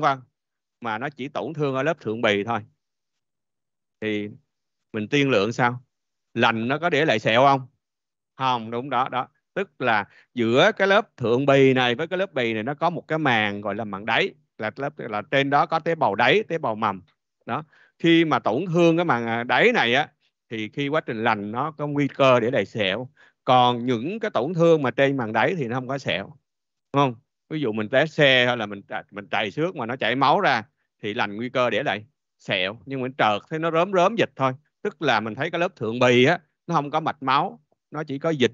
không con mà nó chỉ tổn thương ở lớp thượng bì thôi thì mình tiên lượng sao lành nó có để lại sẹo không không đúng đó đó tức là giữa cái lớp thượng bì này với cái lớp bì này nó có một cái màng gọi là màng đáy là lớp là trên đó có tế bào đáy tế bào mầm đó khi mà tổn thương cái màng à, đáy này á thì khi quá trình lành nó có nguy cơ để đầy sẹo còn những cái tổn thương mà trên màng đáy thì nó không có sẹo đúng không ví dụ mình té xe hay là mình mình chạy xước mà nó chảy máu ra thì lành nguy cơ để lại sẹo nhưng mình trợt thấy nó rớm rớm dịch thôi tức là mình thấy cái lớp thượng bì á nó không có mạch máu nó chỉ có dịch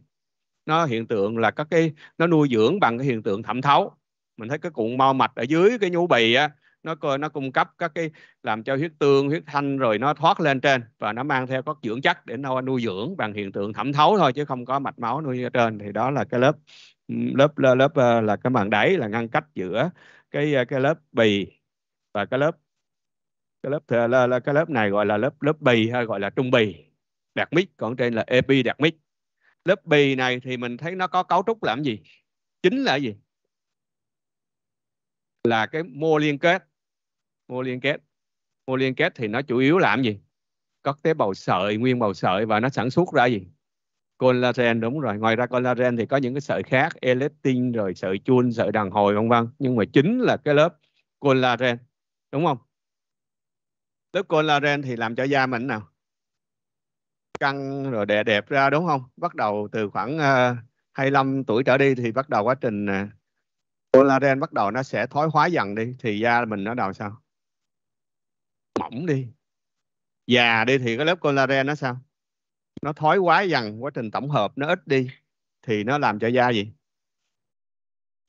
nó hiện tượng là các cái nó nuôi dưỡng bằng cái hiện tượng thẩm thấu mình thấy cái cuộn mau mạch ở dưới cái nhũ bì á nó coi nó cung cấp các cái làm cho huyết tương huyết thanh rồi nó thoát lên trên và nó mang theo các dưỡng chất để nó nuôi dưỡng bằng hiện tượng thẩm thấu thôi chứ không có mạch máu nuôi ở trên thì đó là cái lớp lớp lớp, lớp ờ, là cái màng đáy là ngăn cách giữa cái ờ, cái lớp bì và cái lớp cái lớp là, là cái lớp này gọi là lớp lớp bì hay gọi là trung bì đạt mít còn trên là epidermic lớp bì này thì mình thấy nó có cấu trúc làm gì chính là gì là cái mô liên kết mô liên kết mô liên kết thì nó chủ yếu làm gì các tế bào sợi nguyên bào sợi và nó sản xuất ra gì collagen đúng rồi ngoài ra collagen thì có những cái sợi khác elastin rồi sợi chun sợi đàn hồi vân vân nhưng mà chính là cái lớp collagen đúng không lớp collagen thì làm cho da mình nào căng rồi đẹp đẹp ra đúng không bắt đầu từ khoảng uh, ờ, 25 tuổi trở đi thì bắt đầu quá trình uh, collagen bắt đầu nó sẽ thoái hóa dần đi thì da mình nó đầu sao mỏng đi già đi thì cái lớp collagen nó sao nó thói quá dần quá trình tổng hợp nó ít đi thì nó làm cho da gì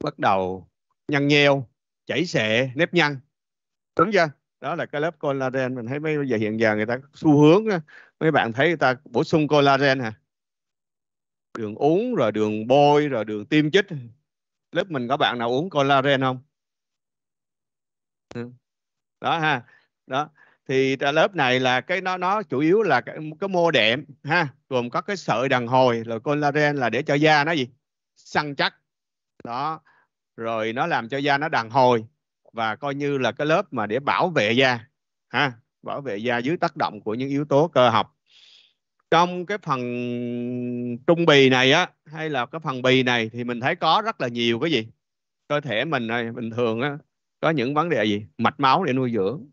bắt đầu nhăn nheo chảy xệ nếp nhăn đúng chưa đó là cái lớp collagen mình thấy bây giờ hiện giờ người ta xu hướng mấy bạn thấy người ta bổ sung collagen hả đường uống rồi đường bôi rồi đường tiêm chích lớp mình có bạn nào uống collagen không ừ. đó ha đó thì lớp này là cái nó nó chủ yếu là cái, cái mô đệm ha gồm có cái sợi đàn hồi rồi collagen là để cho da nó gì săn chắc đó rồi nó làm cho da nó đàn hồi và coi như là cái lớp mà để bảo vệ da ha bảo vệ da dưới tác động của những yếu tố cơ học trong cái phần trung bì này á hay là cái phần bì này thì mình thấy có rất là nhiều cái gì cơ thể mình này bình thường á có những vấn đề gì mạch máu để nuôi dưỡng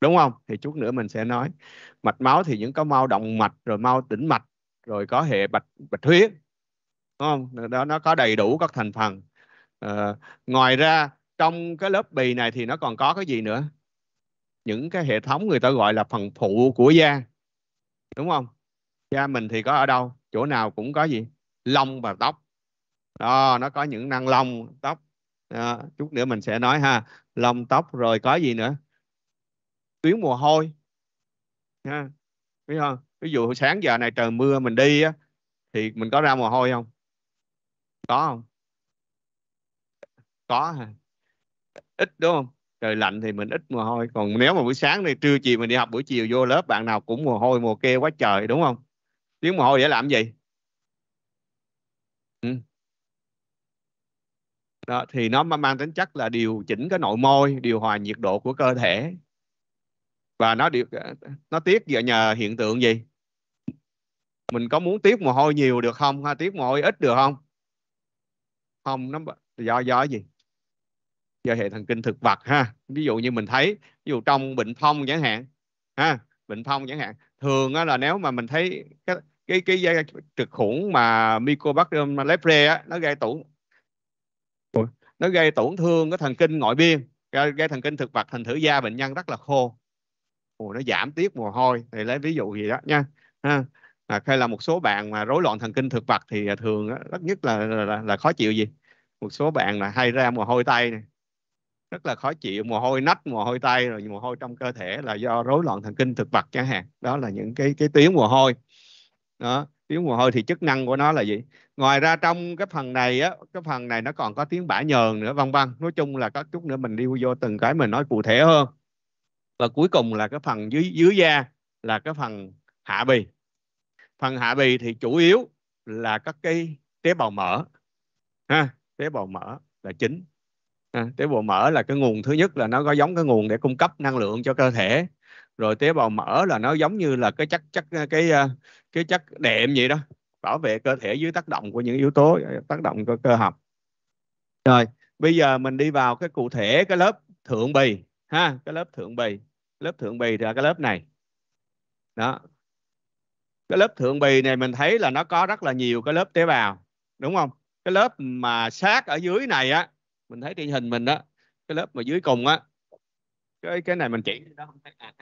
đúng không thì chút nữa mình sẽ nói mạch máu thì những có mau động mạch rồi mau tĩnh mạch rồi có hệ bạch bạch huyết đúng không đó nó có đầy đủ các thành phần à, ngoài ra trong cái lớp bì này thì nó còn có cái gì nữa những cái hệ thống người ta gọi là phần phụ của da đúng không da mình thì có ở đâu chỗ nào cũng có gì lông và tóc đó nó có những năng lông tóc đó, chút nữa mình sẽ nói ha lông tóc rồi có gì nữa tuyến mồ hôi nha biết không ví dụ sáng giờ này trời mưa mình đi á, thì mình có ra mồ hôi không có không có hả ít đúng không trời lạnh thì mình ít mồ hôi còn nếu mà buổi sáng này trưa chiều mình đi học buổi chiều vô lớp bạn nào cũng mồ hôi mồ kê quá trời đúng không tiếng mồ hôi để làm gì ừ. đó, thì nó mang tính chất là điều chỉnh cái nội môi điều hòa nhiệt độ của cơ thể và nó điều nó tiết dựa nhờ hiện tượng gì mình có muốn tiết mồ hôi nhiều được không ha tiết mồ hôi ít được không không nó do do gì do hệ thần kinh thực vật ha ví dụ như mình thấy ví dụ trong bệnh phong chẳng hạn ha bệnh phong chẳng hạn thường á, là nếu mà mình thấy cái cái cái dây trực khuẩn mà mycobacterium leprae á, nó gây tổn nó gây tổn thương cái thần kinh ngoại biên gây, gây thần kinh thực vật thành thử da bệnh nhân rất là khô mùa nó giảm tiết mồ hôi thì lấy ví dụ gì đó nha ha à, hay là một số bạn mà rối loạn thần kinh thực vật thì à, thường rất nhất là là, là, là khó chịu gì một số bạn là hay ra mồ hôi tay này rất là khó chịu mồ hôi nách mồ hôi tay rồi mồ hôi trong cơ thể là do rối loạn thần kinh thực vật chẳng hạn đó là những cái cái tiếng mồ hôi đó tiếng mồ hôi thì chức năng của nó là gì ngoài ra trong cái phần này á cái phần này nó còn có tiếng bã nhờn nữa vân vân nói chung là có chút nữa mình đi vô từng cái mình nói cụ thể hơn và cuối cùng là cái phần dưới dưới da là cái phần hạ bì phần hạ bì thì chủ yếu là các cái tế bào mỡ ha tế bào mỡ là chính ha, tế bào mỡ là cái nguồn thứ nhất là nó có giống cái nguồn để cung cấp năng lượng cho cơ thể rồi tế bào mỡ là nó giống như là cái chất chất cái ờ, cái chất đệm vậy đó bảo vệ cơ thể dưới tác động của những yếu tố ờ, tác động của cơ học rồi bây giờ mình đi vào cái cụ thể cái lớp thượng bì ha cái lớp thượng bì lớp thượng bì là cái lớp này đó cái lớp thượng bì này mình thấy là nó có rất là nhiều cái lớp tế bào đúng không cái lớp mà sát ở dưới này á mình thấy trên hình mình đó cái lớp mà dưới cùng á cái cái này mình chỉ à,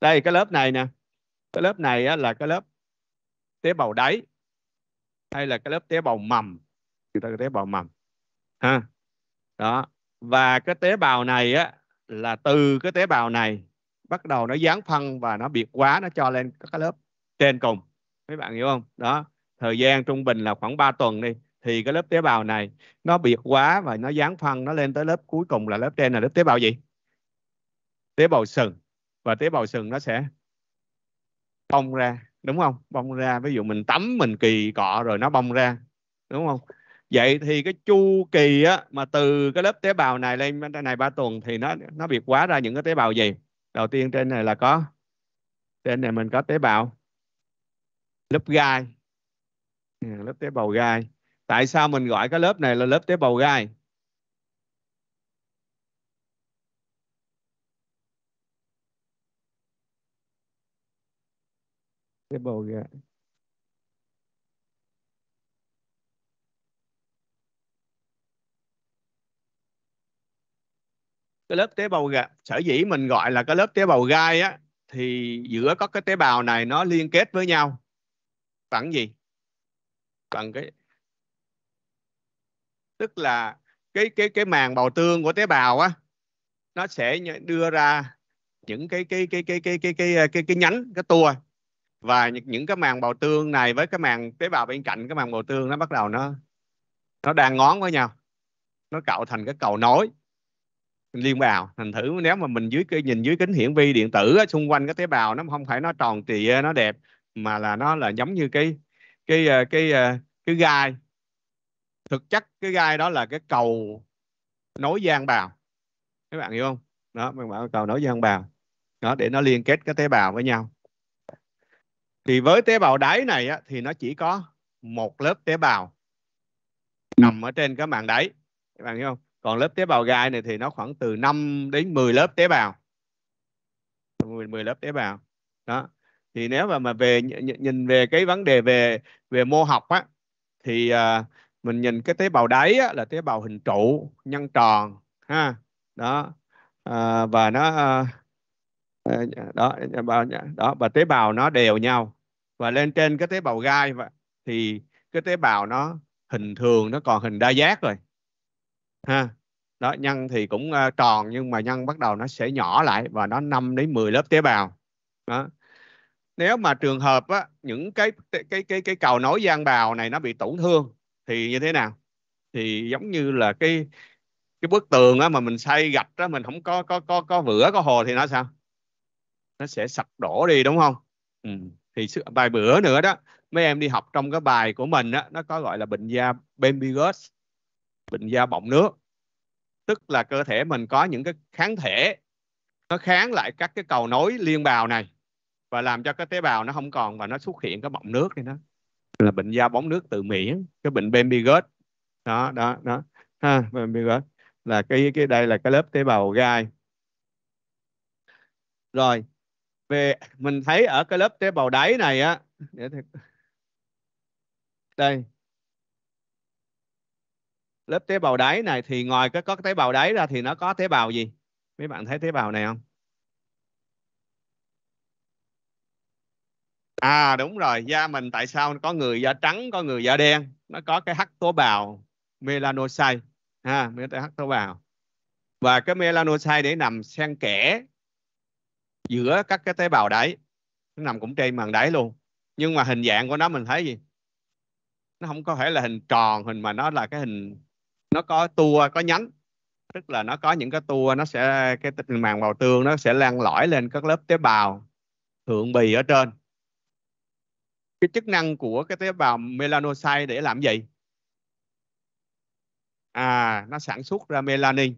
đây cái lớp này nè cái lớp này á, là cái lớp tế bào đáy hay là cái lớp tế bào mầm người ta tế bào mầm ha đó và cái tế bào này á là từ cái tế bào này bắt đầu nó dán phân và nó biệt quá nó cho lên các cái lớp trên cùng mấy bạn hiểu không đó thời gian trung bình là khoảng 3 tuần đi thì cái lớp tế bào này nó biệt quá và nó dán phân nó lên tới lớp cuối cùng là lớp trên là lớp tế bào gì tế bào sừng và tế bào sừng nó sẽ bong ra đúng không bong ra ví dụ mình tắm mình kỳ cọ rồi nó bong ra đúng không vậy thì cái chu kỳ á, mà từ cái lớp tế bào này lên này ba tuần thì nó nó biệt quá ra những cái tế bào gì đầu tiên trên này là có trên này mình có tế bào lớp gai ừ, lớp tế bào gai tại sao mình gọi cái lớp này là lớp tế bào gai tế bào gai cái lớp tế bào gai sở dĩ mình gọi là cái lớp tế bào gai á thì giữa có cái tế bào này nó liên kết với nhau bằng gì bằng cái tức là cái cái cái màng bào tương của tế bào á nó sẽ đưa ra những cái cái cái cái cái cái cái cái, cái nhánh cái tua và những cái màng bào tương này với cái màng tế bào bên cạnh cái màng bào tương nó bắt đầu nó nó đang ngón với nhau nó cạo thành cái cầu nối liên bào thành thử nếu mà mình dưới nhìn dưới kính hiển vi điện tử á, xung quanh cái tế bào nó không phải nó tròn trịa nó đẹp mà là nó là giống như cái cái ờ, cái cái, ờ, cái gai thực chất cái gai đó là cái cầu nối gian bào các bạn hiểu không đó các bạn cầu nối gian bào đó để nó liên kết cái tế bào với nhau thì với tế bào đáy này á, thì nó chỉ có một lớp tế bào nằm ở trên cái màng đáy các bạn hiểu không còn lớp tế bào gai này thì nó khoảng từ 5 đến 10 lớp tế bào 10, 10 lớp tế bào đó thì nếu mà mà về nhìn về cái vấn đề về về mô học á thì à, mình nhìn cái tế bào đáy á, là tế bào hình trụ nhân tròn ha đó à, và nó à, à đó đó và tế bào nó đều nhau và lên trên cái tế bào gai thì cái tế bào nó hình thường nó còn hình đa giác rồi ha đó nhân thì cũng uh, tròn nhưng mà nhân bắt đầu nó sẽ nhỏ lại và nó 5 đến 10 lớp tế bào đó nếu mà trường hợp á, những cái cái cái cái cầu nối gian bào này nó bị tổn thương thì như thế nào thì giống như là cái cái bức tường á, mà mình xây gạch đó mình không có có có có vữa có hồ thì nó sao nó sẽ sập đổ đi đúng không ừ. thì bài bữa nữa đó mấy em đi học trong cái bài của mình á, nó có gọi là bệnh da Bembigus bệnh da bọng nước tức là cơ thể mình có những cái kháng thể nó kháng lại các cái cầu nối liên bào này và làm cho cái tế bào nó không còn và nó xuất hiện cái bọng nước này đó là bệnh da bóng nước tự miễn cái bệnh Bembigus đó đó đó ha Bembigus là cái cái đây là cái lớp tế bào gai rồi về mình thấy ở cái lớp tế bào đáy này á để thầy... đây lớp tế bào đáy này thì ngoài cái có tế bào đáy ra thì nó có tế bào gì mấy bạn thấy tế bào này không à đúng rồi da mình tại sao có người da trắng có người da đen nó có cái hắc tố bào melanocyte ha cái hắc tố bào và cái melanocyte để nằm xen kẽ giữa các cái tế bào đáy nó nằm cũng trên màng đáy luôn nhưng mà hình dạng của nó mình thấy gì nó không có thể là hình tròn hình mà nó là cái hình nó có tua có nhánh tức là nó có những cái tua nó sẽ cái màng bào tương nó sẽ lan lõi lên các lớp tế bào thượng bì ở trên cái chức năng của cái tế bào melanocyte để làm gì à nó sản xuất ra melanin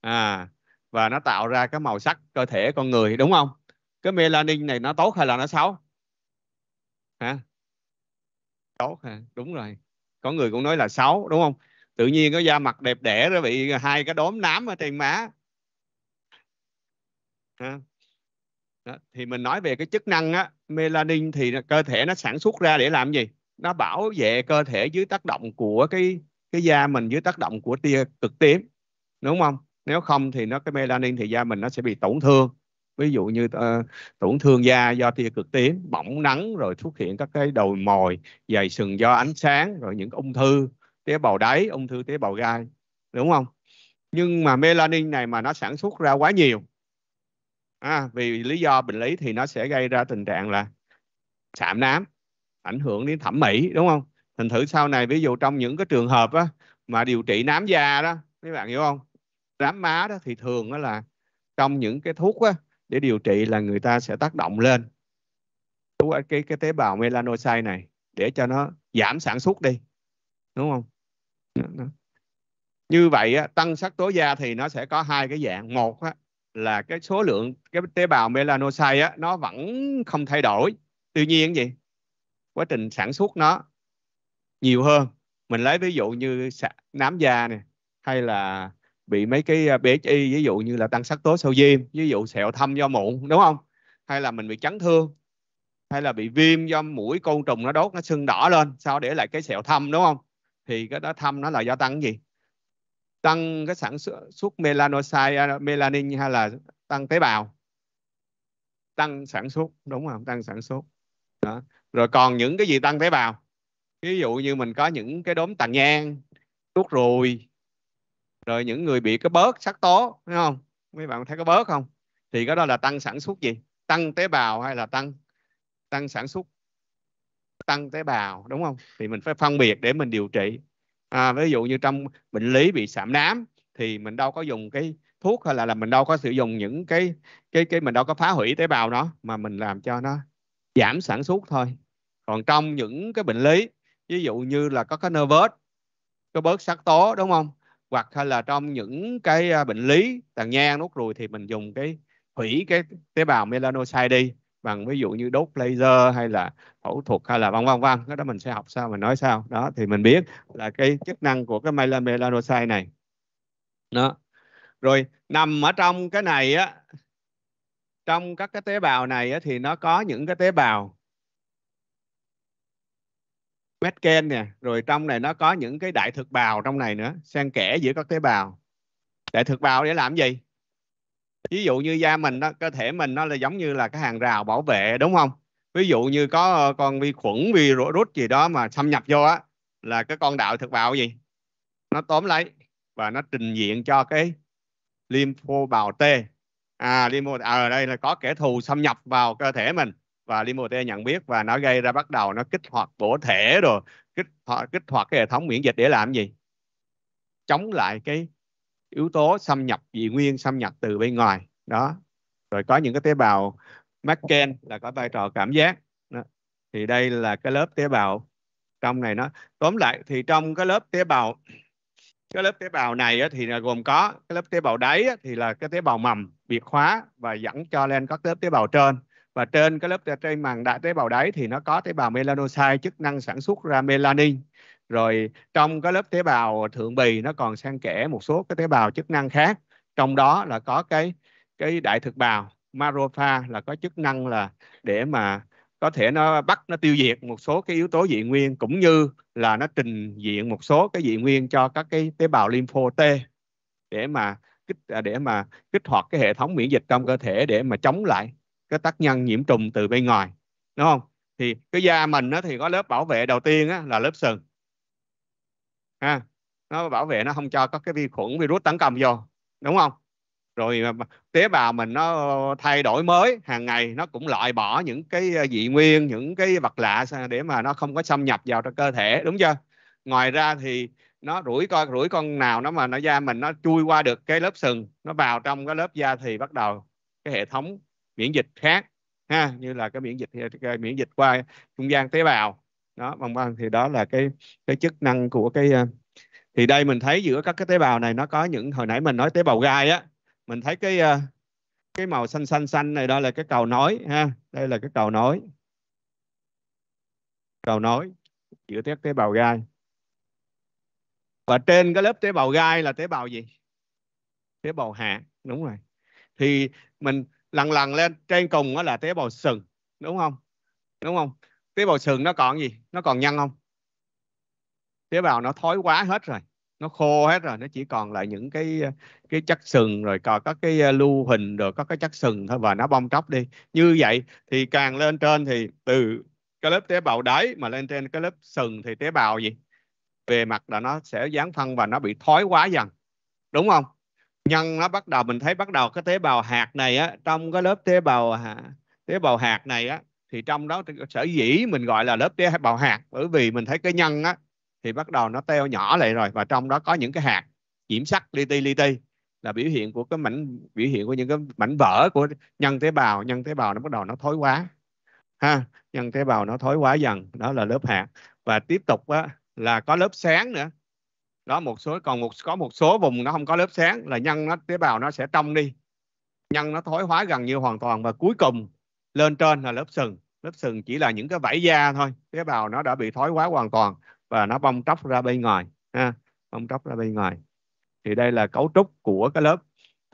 à và nó tạo ra cái màu sắc cơ thể con người đúng không cái melanin này nó tốt hay là nó xấu hả tốt hả đúng rồi có người cũng nói là xấu đúng không tự nhiên có da mặt đẹp đẽ rồi bị hai cái đốm nám ở trên má Đó. thì mình nói về cái chức năng á, melanin thì cơ thể nó sản xuất ra để làm gì nó bảo vệ cơ thể dưới tác động của cái cái da mình dưới tác động của tia cực tím đúng không nếu không thì nó cái melanin thì da mình nó sẽ bị tổn thương ví dụ như uh, tổn thương da do tia cực tím bỏng nắng rồi xuất hiện các cái đồi mồi dày sừng do ánh sáng rồi những ung thư tế bào đáy ung thư tế bào gai đúng không nhưng mà melanin này mà nó sản xuất ra quá nhiều à, vì lý do bệnh lý thì nó sẽ gây ra tình trạng là sạm nám ảnh hưởng đến thẩm mỹ đúng không thành thử sau này ví dụ trong những cái trường hợp á, mà điều trị nám da đó các bạn hiểu không nám má đó thì thường đó là trong những cái thuốc á, để điều trị là người ta sẽ tác động lên cái cái tế bào melanocyte này để cho nó giảm sản xuất đi đúng không như vậy á, tăng sắc tố da thì nó sẽ có hai cái dạng một á, là cái số lượng cái tế bào melanocyte á, nó vẫn không thay đổi tuy nhiên gì quá trình sản xuất nó nhiều hơn mình lấy ví dụ như nám da này hay là bị mấy cái à, BHI ví dụ như là tăng sắc tố sau viêm ví dụ sẹo thâm do mụn đúng không hay là mình bị chấn thương hay là bị viêm do mũi côn trùng nó đốt nó sưng đỏ lên sau để lại cái sẹo thâm đúng không thì cái đó thâm nó là do tăng gì tăng cái sản xuất, melanocyte melanin hay là tăng tế bào tăng sản xuất đúng không tăng sản xuất đó. rồi còn những cái gì tăng tế bào ví dụ như mình có những cái đốm tàn nhang tuốt ruồi rồi những người bị cái bớt sắc tố phải không mấy bạn thấy cái bớt không thì cái đó là tăng sản xuất gì tăng tế bào hay là tăng tăng sản xuất tăng tế bào đúng không thì mình phải phân biệt để mình điều trị à, ví dụ như trong bệnh lý bị sạm nám thì mình đâu có dùng cái thuốc hay là là mình đâu có sử dụng những cái cái cái mình đâu có phá hủy tế bào nó mà mình làm cho nó giảm sản xuất thôi còn trong những cái bệnh lý ví dụ như là có cái nervous có bớt sắc tố đúng không hoặc hay là trong những cái à, bệnh lý tàn nhang nốt ruồi thì mình dùng cái hủy cái tế bào melanocyte đi bằng ví dụ như đốt laser hay là phẫu thuật hay là vân vân vân cái đó mình sẽ học sao mình nói sao đó thì mình biết là cái chức năng của cái melanocyte này đó rồi nằm ở trong cái này á trong các cái tế bào này á, thì nó có những cái tế bào Metken nè rồi trong này nó có những cái đại thực bào trong này nữa xen kẽ giữa các tế bào đại thực bào để làm gì ví dụ như da mình đó cơ thể mình nó là giống như là cái hàng rào bảo vệ đúng không ví dụ như có ờ, con vi khuẩn virus gì đó mà xâm nhập vô á là cái con đạo thực bào gì nó tóm lấy và nó trình diện cho cái lympho bào T à lympho à, ở đây là có kẻ thù xâm nhập vào cơ thể mình và lympho T nhận biết và nó gây ra bắt đầu nó kích hoạt bổ thể rồi kích hoạt kích hoạt cái hệ thống miễn dịch để làm gì chống lại cái yếu tố xâm nhập dị nguyên xâm nhập từ bên ngoài đó rồi có những cái tế bào Macken là có vai trò cảm giác đó. thì đây là cái lớp tế bào trong này nó tóm lại thì trong cái lớp tế bào cái lớp tế bào này thì gồm có cái lớp tế bào đáy thì là cái tế bào mầm biệt hóa và dẫn cho lên các lớp tế bào trên và trên cái lớp trên màng đại tế bào đáy thì nó có tế bào melanocyte chức năng sản xuất ra melanin rồi trong cái lớp tế bào thượng bì nó còn xen kẽ một số cái tế bào chức năng khác trong đó là có cái cái đại thực bào Marofa là có chức năng là để mà có thể nó bắt nó tiêu diệt một số cái yếu tố dị nguyên cũng như là nó trình diện một số cái dị nguyên cho các cái tế bào lympho T để mà kích à, để mà kích hoạt cái hệ thống miễn dịch trong cơ thể để mà chống lại cái tác nhân nhiễm trùng từ bên ngoài đúng không thì cái da mình nó thì có lớp bảo vệ đầu tiên á, là lớp sừng ha nó bảo vệ nó không cho các cái vi khuẩn virus tấn công vô đúng không rồi tế bào mình nó thay đổi mới hàng ngày nó cũng loại bỏ những cái ờ, dị nguyên những cái vật lạ để mà nó không có xâm nhập vào cơ thể đúng chưa ngoài ra thì nó rủi coi rủi con nào nó mà nó da mình nó chui qua được cái lớp sừng nó vào trong cái lớp da thì bắt đầu cái hệ thống miễn dịch khác ha như là cái miễn dịch ờ, cái miễn dịch qua trung gian tế bào đó vân vân thì đó là cái cái chức năng của cái ờ, thì đây mình thấy giữa các cái tế bào này nó có những hồi nãy mình nói tế bào gai á mình thấy cái ờ, cái màu xanh xanh xanh này đó là cái cầu nối ha đây là cái cầu nối cầu nối giữa các tế bào gai và trên cái lớp tế bào gai là tế bào gì tế bào hạ đúng rồi thì mình lần lần lên trên cùng đó là tế bào sừng đúng không đúng không tế bào sừng nó còn gì nó còn nhân không tế bào nó thói quá hết rồi nó khô hết rồi nó chỉ còn lại những cái cái chất sừng rồi còn các cái ờ, lưu hình rồi có cái chất sừng thôi và nó bong tróc đi như vậy thì càng lên trên thì từ cái lớp tế bào đáy mà lên trên cái lớp sừng thì tế bào gì về mặt là nó sẽ dán phân và nó bị thói quá dần đúng không nhân nó bắt đầu mình thấy bắt đầu cái tế bào hạt này á trong cái lớp tế bào tế bào hạt này á thì trong đó sở dĩ mình gọi là lớp tế bào hạt bởi vì mình thấy cái nhân á thì bắt đầu nó teo nhỏ lại rồi và trong đó có những cái hạt nhiễm sắc li ti li ti là biểu hiện của cái mảnh biểu hiện của những cái mảnh vỡ của nhân tế bào nhân tế bào nó bắt đầu nó thối quá ha nhân tế bào nó thối quá dần đó là lớp hạt và tiếp tục á, là có lớp sáng nữa đó một số còn một có một số vùng nó không có lớp sáng là nhân nó tế bào nó sẽ trong đi nhân nó thối hóa gần như hoàn toàn và cuối cùng lên trên là lớp sừng lớp sừng chỉ là những cái vảy da thôi tế bào nó đã bị thối hóa hoàn toàn và nó bong tróc ra bên ngoài ha bong tróc ra bên ngoài thì đây là cấu trúc của cái lớp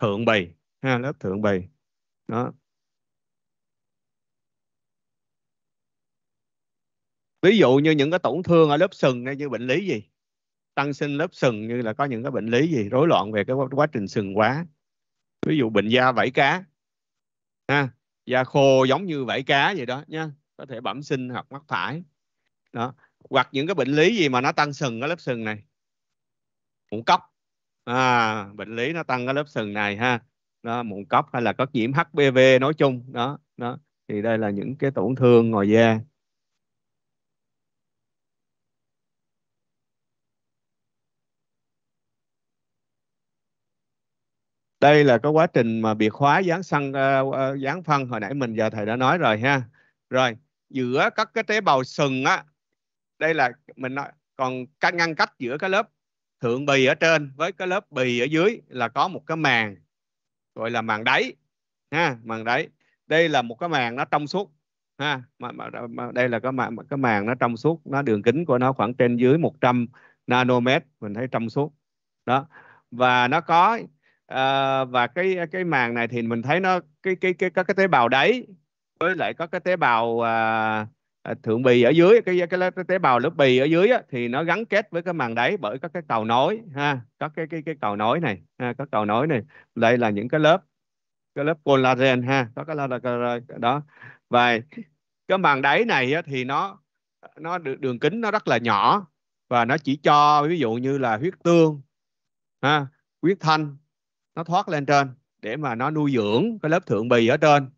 thượng bì ha lớp thượng bì đó ví dụ như những cái tổn thương ở lớp sừng hay như bệnh lý gì tăng sinh lớp sừng như là có những cái bệnh lý gì rối loạn về cái quá trình sừng hóa ví dụ bệnh da vảy cá ha da khô giống như vảy cá vậy đó nha có thể bẩm sinh hoặc mắc phải đó hoặc những cái bệnh lý gì mà nó tăng sừng ở lớp sừng này mụn cốc à, bệnh lý nó tăng ở lớp sừng này ha đó mụn cốc hay là có nhiễm HPV nói chung đó đó thì đây là những cái tổn thương ngoài da đây là cái quá trình mà biệt hóa dán xăng dán ờ, ờ, phân hồi nãy mình giờ thầy đã nói rồi ha rồi giữa các cái tế bào sừng á đây là mình nói còn cách ngăn cách giữa cái lớp thượng bì ở trên với cái lớp bì ở dưới là có một cái màng gọi là màng đáy ha màng đáy đây là một cái màng nó trong suốt ha mà, mà, mà đây là cái màng cái màng nó trong suốt nó đường kính của nó khoảng trên dưới 100 nanomet mình thấy trong suốt đó và nó có à, và cái cái màng này thì mình thấy nó cái cái cái có cái tế bào đáy với lại có cái tế bào à, À, thượng bì ở dưới cái, cái, cái tế bào lớp bì ở dưới á, thì nó gắn kết với cái màng đáy bởi các cái cầu nối ha các cái cái cái cầu nối này ha, các cầu nối này đây là những cái lớp cái lớp collagen ha có cái đó và cái màng đáy này á, thì nó nó được đường kính nó rất là nhỏ và nó chỉ cho ví dụ như là huyết tương ha, huyết thanh nó thoát lên trên để mà nó nuôi dưỡng cái lớp thượng bì ở trên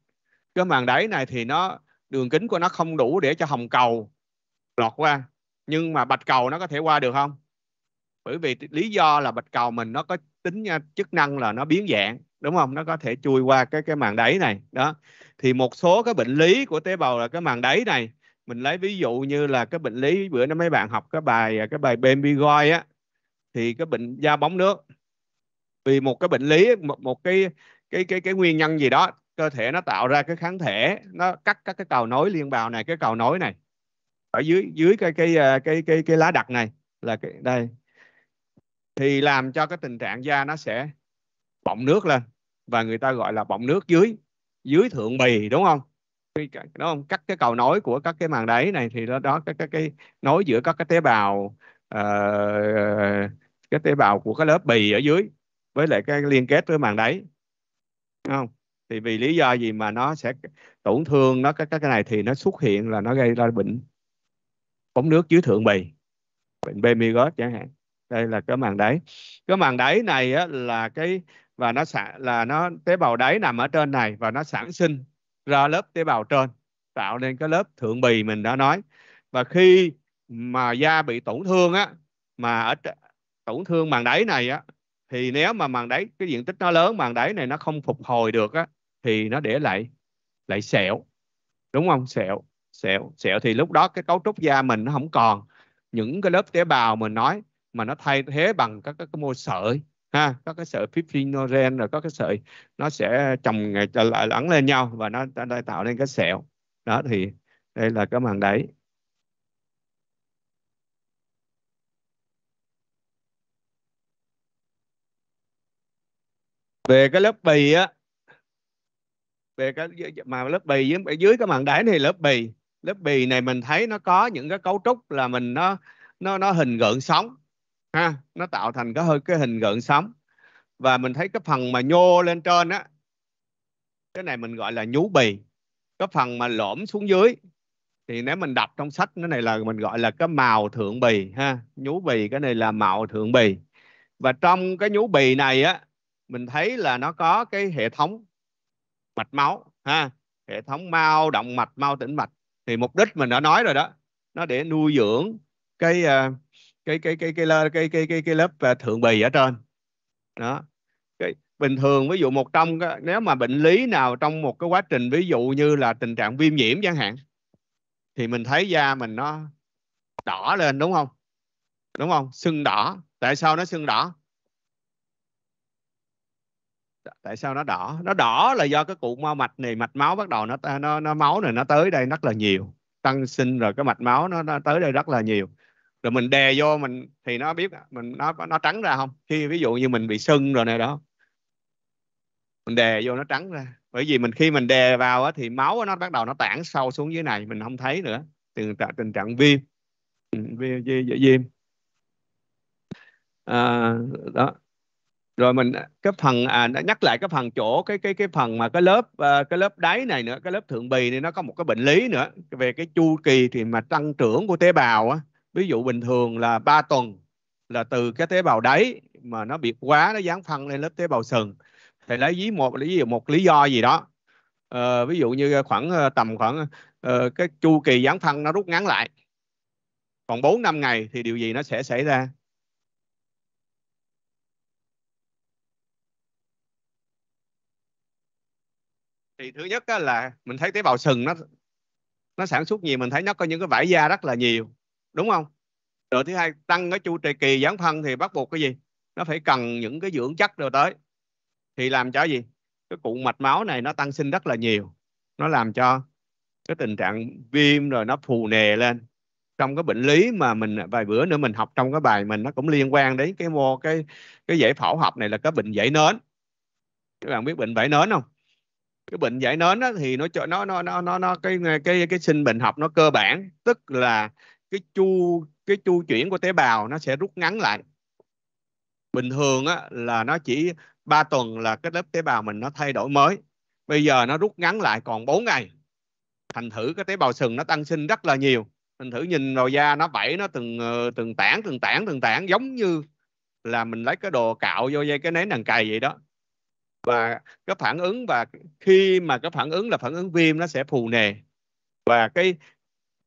cái màng đáy này thì nó đường kính của nó không đủ để cho hồng cầu lọt qua nhưng mà bạch cầu nó có thể qua được không bởi vì lý do là bạch cầu mình nó có tính chức năng là nó biến dạng đúng không nó có thể chui qua cái cái màng đáy này đó thì một số cái bệnh lý của tế bào là cái màng đáy này mình lấy ví dụ như là cái bệnh lý bữa đó mấy bạn học cái bài à, cái bài Bembigoy á thì cái bệnh da bóng nước vì một cái bệnh lý một, một cái cái cái cái nguyên nhân gì đó cơ thể nó tạo ra cái kháng thể nó cắt các cái cầu nối liên bào này cái cầu nối này ở dưới dưới cái cái cái à, cái cái, cái lá đặc này là cái đây thì làm cho cái tình trạng da nó sẽ bọng nước lên và người ta gọi là bọng nước dưới dưới thượng bì đúng không đúng không cắt cái cầu nối của các cái màng đáy này thì đó đó cái cái cái nối giữa các cái tế bào uh, cái tế bào của cái lớp bì ở dưới với lại cái liên kết với màng đáy đúng không thì vì lý do gì mà nó sẽ tổn thương nó cái cái này thì nó xuất hiện là nó gây ra bệnh phóng nước dưới thượng bì bệnh bemigot chẳng hạn đây là cái màng đáy cái màng đáy này á, là cái và nó là nó tế bào đáy nằm ở trên này và nó sản sinh ra lớp tế bào trên tạo nên cái lớp thượng bì mình đã nói và khi mà da bị tổn thương á mà ở tổn thương màng đáy này á thì nếu mà màng đáy cái diện tích nó lớn màng đáy này nó không phục hồi được á thì nó để lại lại sẹo đúng không sẹo sẹo sẹo thì lúc đó cái cấu trúc da mình nó không còn những cái lớp tế bào mình nói mà nó thay thế bằng các, các cái mô sợi ha các cái sợi fibrinogen rồi các cái sợi nó sẽ chồng lại lẫn lên nhau và nó, nó tạo nên cái sẹo đó thì đây là cái màn đáy về cái lớp bì á về cái mà lớp bì dưới, ở dưới cái màng đáy này lớp bì lớp bì này mình thấy nó có những cái cấu trúc là mình nó nó nó hình gợn sóng ha nó tạo thành cái hơi cái hình gợn sóng và mình thấy cái phần mà nhô lên trên á cái này mình gọi là nhú bì cái phần mà lõm xuống dưới thì nếu mình đọc trong sách cái này là mình gọi là cái màu thượng bì ha nhú bì cái này là màu thượng bì và trong cái nhú bì này á mình thấy là nó có cái hệ thống mạch máu ha hệ thống mao động mạch mao tĩnh mạch thì mục đích mình đã nói rồi đó nó để nuôi dưỡng cái à, cái cái cái cái cái cái cái, cái, cái lớp à, thượng bì ở trên đó cái, bình thường ví dụ một trong nếu mà bệnh lý nào trong một cái quá trình ví dụ như là tình trạng viêm nhiễm chẳng hạn thì mình thấy da mình nó đỏ lên đúng không đúng không sưng đỏ tại sao nó sưng đỏ tại sao nó đỏ nó đỏ là do cái cụm mau mạch này mạch máu bắt đầu nó nó nó máu này nó tới đây rất là nhiều tăng sinh rồi cái mạch máu nó, nó tới đây rất là nhiều rồi mình đè vô mình thì nó biết mình nó nó trắng ra không khi ví dụ như mình bị sưng rồi này đó mình đè vô nó trắng ra bởi vì mình khi mình đè vào á, thì máu nó bắt đầu nó tản sâu xuống dưới này mình không thấy nữa tình trạng tình trạng viêm ừ, viêm viêm, viêm. À, đó rồi mình à, cái phần à, nhắc lại cái phần chỗ cái cái cái phần mà cái lớp à, cái lớp đáy này nữa cái lớp thượng bì này nó có một cái bệnh lý nữa về cái chu kỳ thì mà tăng trưởng của tế bào á ví dụ bình thường là 3 tuần là từ cái tế bào đáy mà nó biệt quá nó dán phân lên lớp tế bào sừng thì lấy ví một lý một lý do gì đó à, ví dụ như khoảng ờ, tầm khoảng à, cái chu kỳ dán phân nó rút ngắn lại còn 4 năm ngày thì điều gì nó sẽ xảy ra thì thứ nhất là mình thấy tế bào sừng nó nó sản xuất nhiều mình thấy nó có những cái vải da rất là nhiều đúng không rồi thứ hai tăng cái chu trì kỳ giãn phân thì bắt buộc cái gì nó phải cần những cái dưỡng chất rồi tới thì làm cho gì cái cụ mạch máu này nó tăng sinh rất là nhiều nó làm cho cái tình trạng viêm rồi nó phù nề lên trong cái bệnh lý mà mình vài bữa nữa mình học trong cái bài mình nó cũng liên quan đến cái mô cái cái dãy phẫu học này là cái bệnh dễ nến các bạn biết bệnh vảy nến không cái bệnh giải nến đó, thì nó cho nó nó nó nó nó cái cái cái sinh bệnh học nó cơ bản tức là cái chu cái chu chuyển của tế bào nó sẽ rút ngắn lại bình thường á, là nó chỉ 3 tuần là cái lớp tế bào mình nó thay đổi mới bây giờ nó rút ngắn lại còn 4 ngày thành thử cái tế bào sừng nó tăng sinh rất là nhiều thành thử nhìn đầu da nó vẫy nó từng ờ, từng tảng từng tảng từng tảng giống như là mình lấy cái đồ cạo vô dây cái nến đằng cày vậy đó và cái phản ứng và khi mà cái phản ứng là phản ứng viêm nó sẽ phù nề và cái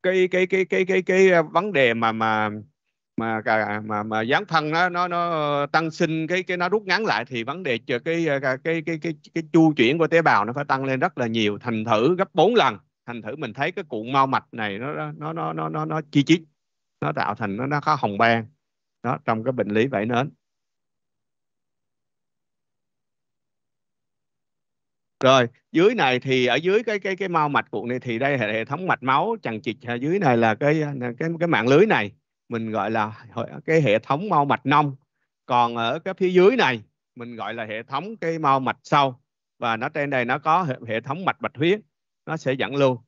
cái cái cái cái cái cái, cái vấn đề mà mà mà mà mà, mà dán phân nó nó nó tăng sinh cái cái nó rút ngắn lại thì vấn đề cái cái cái cái cái, cái, cái chu chuyển của tế bào nó phải tăng lên rất là nhiều thành thử gấp 4 lần thành thử mình thấy cái cuộn mao mạch này nó nó nó nó nó nó chi chít nó tạo thành nó nó có hồng ban đó trong cái bệnh lý vảy nến rồi dưới này thì ở dưới cái cái cái mao mạch cuộn này thì đây là hệ thống mạch máu chằng chịt ở dưới này là cái cái cái mạng lưới này mình gọi là cái hệ thống mao mạch nông còn ở cái phía dưới này mình gọi là hệ thống cái mao mạch sâu và nó trên đây nó có hệ, hệ thống mạch bạch huyết nó sẽ dẫn lưu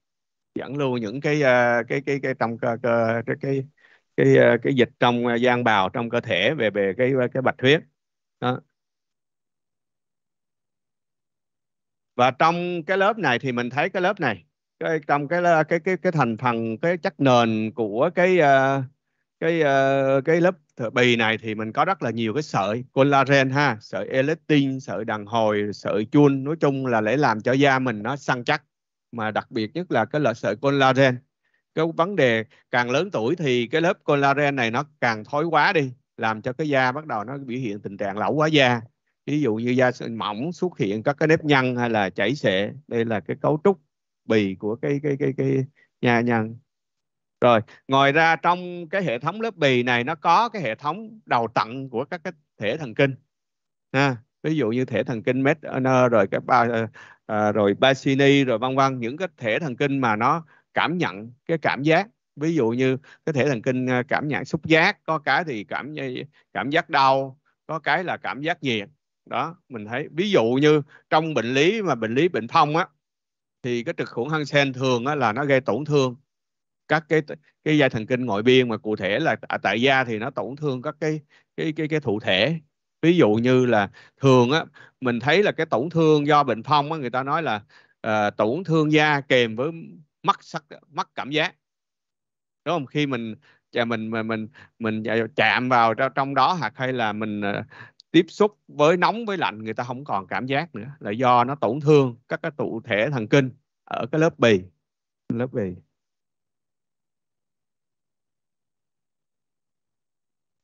dẫn lưu những cái à, cái cái cái trong cái cái cái, cái, à, cái dịch trong à, gian bào trong cơ thể về về cái cái bạch huyết đó. và trong cái lớp này thì mình thấy cái lớp này cái trong cái cái cái cái thành phần cái chất nền của cái uh, cái uh, cái lớp bì này thì mình có rất là nhiều cái sợi collagen ha sợi elastin sợi đàn hồi sợi chun nói chung là để làm cho da mình nó săn chắc mà đặc biệt nhất là cái loại sợi collagen cái vấn đề càng lớn tuổi thì cái lớp collagen này nó càng thối quá đi làm cho cái da bắt đầu nó biểu hiện tình trạng lão quá da ví dụ như da mỏng xuất hiện các cái nếp nhăn hay là chảy xệ đây là cái cấu trúc bì của cái cái cái cái nha nhăn rồi ngoài ra trong cái hệ thống lớp bì này nó có cái hệ thống đầu tận của các cái thể thần kinh ha ví dụ như thể thần kinh Medner rồi cái ba à, rồi Basini rồi vân vân những cái thể thần kinh mà nó cảm nhận cái cảm giác ví dụ như cái thể thần kinh ờ, cảm nhận xúc giác có cái thì cảm cảm giác đau có cái là cảm giác nhiệt đó mình thấy ví dụ như trong bệnh lý mà bệnh lý bệnh phong á thì cái trực khuẩn hăng sen thường á, là nó gây tổn thương các cái cái dây thần kinh ngoại biên mà cụ thể là à, tại, da thì nó tổn thương các cái cái cái cái thụ thể ví dụ như là thường á mình thấy là cái tổn thương do bệnh phong á người ta nói là uh, tổn thương da kèm với mất sắc mất cảm giác đúng không khi mình mình mình mình à, mình chạm vào trong đó hoặc hay là mình ờ, tiếp xúc với nóng với lạnh người ta không còn cảm giác nữa là do nó tổn thương các cái tụ thể thần kinh ở cái lớp bì lớp bì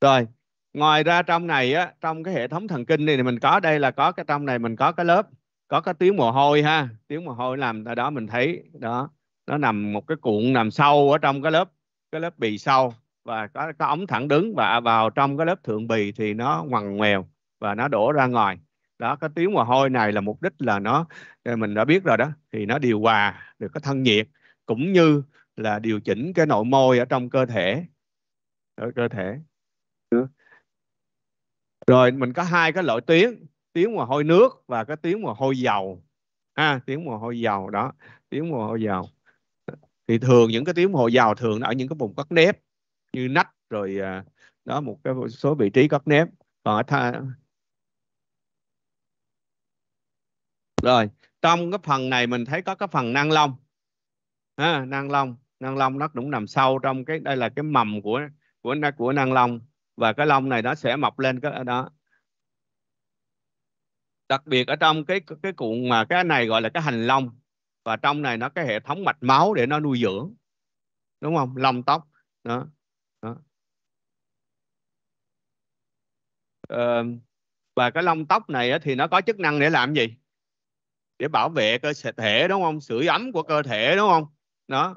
rồi ngoài ra trong này á trong cái hệ thống thần kinh này thì mình có đây là có cái trong này mình có cái lớp có cái tiếng mồ hôi ha tiếng mồ hôi làm ở đó mình thấy đó nó nằm một cái cuộn nằm sâu ở trong cái lớp cái lớp bì sâu và có, có ống thẳng đứng và vào trong cái lớp thượng bì thì nó ngoằn ngoèo và nó đổ ra ngoài đó cái tiếng mồ hôi này là mục đích là nó ờ, mình đã biết rồi đó thì nó điều hòa được cái thân nhiệt cũng như là điều chỉnh cái nội môi ở trong cơ thể ở cơ thể rồi mình có hai cái loại tiếng tiếng mồ hôi nước và cái tiếng mồ hôi dầu ha à, tiếng mồ hôi dầu đó tiếng mồ hôi dầu thì thường những cái tiếng mồ hôi dầu thường ở những cái vùng cắt nếp như nách rồi à, đó một cái số vị trí cắt nếp còn ở tha, rồi trong cái phần này mình thấy có cái phần năng long à, năng long năng long nó cũng nằm sâu trong cái đây là cái mầm của của của năng long và cái lông này nó sẽ mọc lên cái đó đặc biệt ở trong cái cái cuộn mà cái này gọi là cái hành long và trong này nó cái hệ thống mạch máu để nó nuôi dưỡng đúng không lông tóc đó, đó. Ờ, và cái lông tóc này thì nó có chức năng để làm gì để bảo vệ cơ thể đúng không sưởi ấm của cơ thể đúng không đó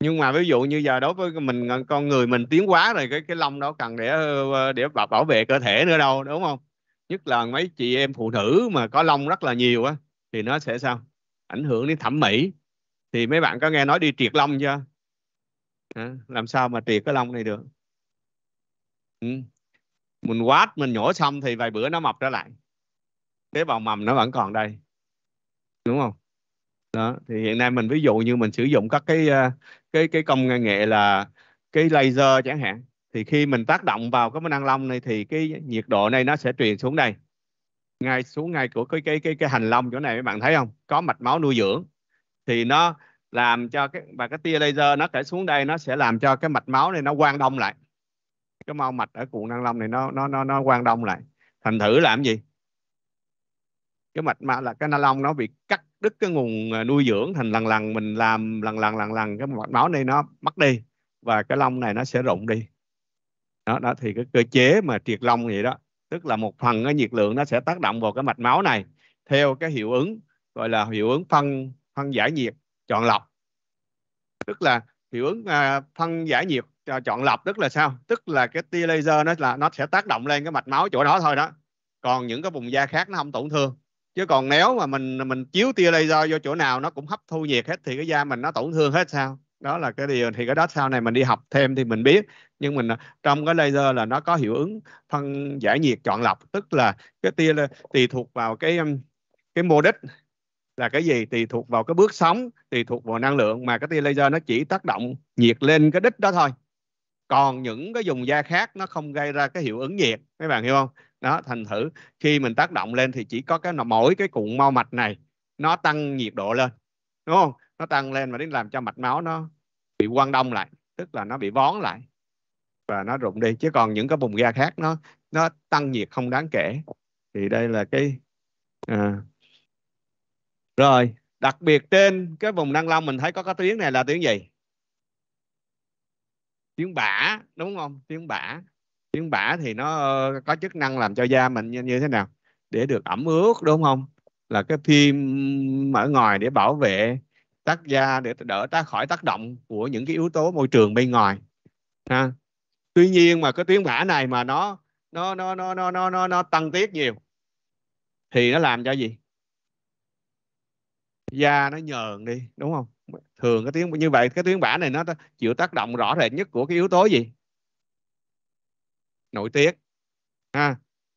nhưng mà ví dụ như giờ đối với mình con người mình tiến quá rồi cái cái lông đó cần để để bảo, bảo vệ cơ thể nữa đâu đúng không nhất là mấy chị em phụ nữ mà có lông rất là nhiều á thì nó sẽ sao ảnh hưởng đến thẩm mỹ thì mấy bạn có nghe nói đi triệt lông chưa à, làm sao mà triệt cái lông này được ừ. mình quát mình nhổ xong thì vài bữa nó mọc trở lại tế bào mầm nó vẫn còn đây đúng không đó thì hiện nay mình ví dụ như mình sử dụng các cái ờ, cái cái công nghệ là cái laser chẳng hạn thì khi mình tác động vào cái năng long này thì cái nhiệt độ này nó sẽ truyền xuống đây ngay xuống ngay của cái cái cái cái hành long chỗ này các bạn thấy không có mạch máu nuôi dưỡng thì nó làm cho cái và cái tia laser nó sẽ xuống đây nó sẽ làm cho cái mạch máu này nó quang đông lại cái mau mạch ở cuộn năng long này nó nó nó nó quang đông lại thành thử làm gì cái mạch mà là cái na lông nó bị cắt đứt cái nguồn à, nuôi dưỡng thành lần lần mình làm lần lần lần lần cái mạch máu này nó mất đi và cái lông này nó sẽ rụng đi đó, đó thì cái cơ chế mà triệt lông vậy đó tức là một phần cái nhiệt lượng nó sẽ tác động vào cái mạch máu này theo cái hiệu ứng gọi là hiệu ứng phân phân giải nhiệt chọn lọc tức là hiệu ứng à, phân giải nhiệt à, chọn lọc tức là sao tức là cái tia laser nó là nó sẽ tác động lên cái mạch máu chỗ đó thôi đó còn những cái vùng da khác nó không tổn thương chứ còn nếu mà mình mình chiếu tia laser vô chỗ nào nó cũng hấp thu nhiệt hết thì cái da mình nó tổn thương hết sao đó là cái điều thì cái đó sau này mình đi học thêm thì mình biết nhưng mình à, trong cái laser là nó có hiệu ứng phân giải nhiệt chọn lọc tức là cái tia là tùy thuộc vào cái um, cái mô đích là cái gì tùy thuộc vào cái bước sóng tùy thuộc vào năng lượng mà cái tia laser nó chỉ tác động nhiệt lên cái đích đó thôi còn những cái vùng da khác nó không gây ra cái hiệu ứng nhiệt mấy bạn hiểu không đó thành thử khi mình tác động lên thì chỉ có cái mỗi cái cuộn mau mạch này nó tăng nhiệt độ lên đúng không nó tăng lên và đến làm cho mạch máu nó bị quăng đông lại tức là nó bị vón lại và nó rụng đi chứ còn những cái vùng da khác nó nó tăng nhiệt không đáng kể thì đây là cái à. rồi đặc biệt trên cái vùng năng long mình thấy có cái tiếng này là tiếng gì tiếng bả đúng không tiếng bả Trứng bã thì nó ờ, có chức năng làm cho da mình như, thế nào? Để được ẩm ướt đúng không? Là cái phim ở ngoài để bảo vệ tác da để đỡ ta khỏi tác động của những cái yếu tố môi trường bên ngoài. Ha. Tuy nhiên mà cái tuyến bã này mà nó nó nó nó nó nó nó, nó tăng tiết nhiều thì nó làm cho gì? Da nó nhờn đi, đúng không? Thường cái tuyến như vậy cái tuyến bã này nó chịu tác động rõ rệt nhất của cái yếu tố gì? nổi tiếng ha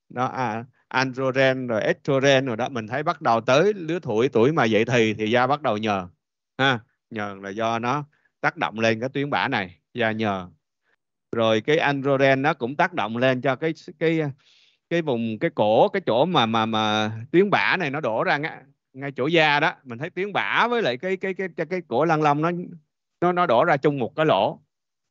đó à, androgen rồi estrogen rồi đó mình thấy bắt đầu tới lứa tuổi tuổi mà dậy thì thì da bắt đầu nhờ ha nhờ là do nó tác động lên cái tuyến bã này da nhờ rồi cái androgen nó cũng tác động lên cho cái cái cái vùng cái cổ cái chỗ mà mà mà tuyến bã này nó đổ ra ngay, ngay chỗ da đó mình thấy tuyến bã với lại cái cái cái cái, cái cổ lăng long nó nó nó đổ ra chung một cái lỗ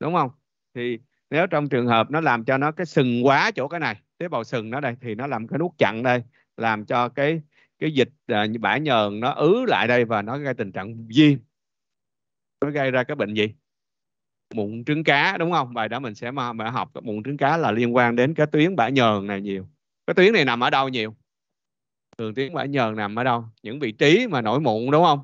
đúng không thì nếu trong trường hợp nó làm cho nó cái sừng quá chỗ cái này tế bào sừng nó đây thì nó làm cái nút chặn đây làm cho cái cái dịch à, bã nhờn nó ứ lại đây và nó gây tình trạng viêm nó gây ra cái bệnh gì mụn trứng cá đúng không bài đó mình sẽ mà, mà học cái mụn trứng cá là liên quan đến cái tuyến bã nhờn này nhiều cái tuyến này nằm ở đâu nhiều thường tuyến bã nhờn nằm ở đâu những vị trí mà nổi mụn đúng không